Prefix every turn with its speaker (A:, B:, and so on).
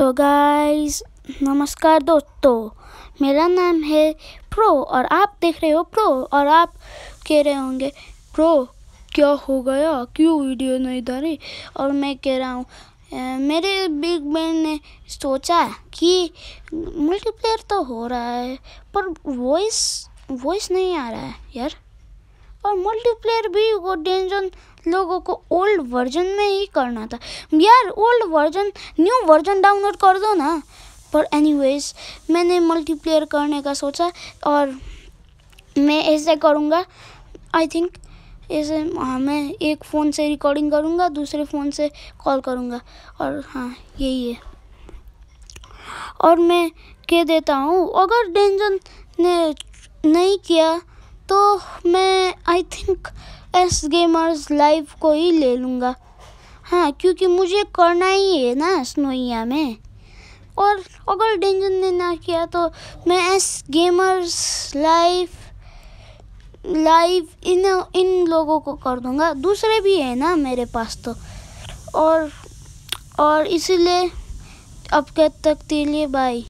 A: तो गाइस नमस्कार दोस्तों मेरा नाम है प्रो और आप देख रहे हो प्रो और आप कह रहे होंगे प्रो क्या हो गया क्यों वीडियो नहीं डाली और मैं कह रहा हूँ मेरे बिग बैन ने सोचा कि मल्टीप्लेयर तो हो रहा है पर वॉइस वॉइस नहीं आ रहा है यार और मल्टीप्लेयर भी वो डेंजन लोगों को ओल्ड वर्जन में ही करना था यार old version new version download कर दो ना पर एनीवेज मैंने मल्टीप्लेयर करने का सोचा और मैं ऐसे करूँगा आई थिंक ऐसे हाँ मैं एक फ़ोन से रिकॉर्डिंग करूँगा दूसरे फ़ोन से कॉल करूँगा और हाँ यही है और मैं कह देता हूँ अगर डेंजन ने नहीं किया तो मैं I think S gamers live को ही ले लूँगा हाँ क्योंकि मुझे करना ही है ना स्नोइया में और अगर डेंजन ने ना किया तो मैं एस गेमर्स लाइव लाइव इन इन लोगों को कर दूँगा दूसरे भी है ना मेरे पास तो और और इसीलिए अब तक के लिए बाय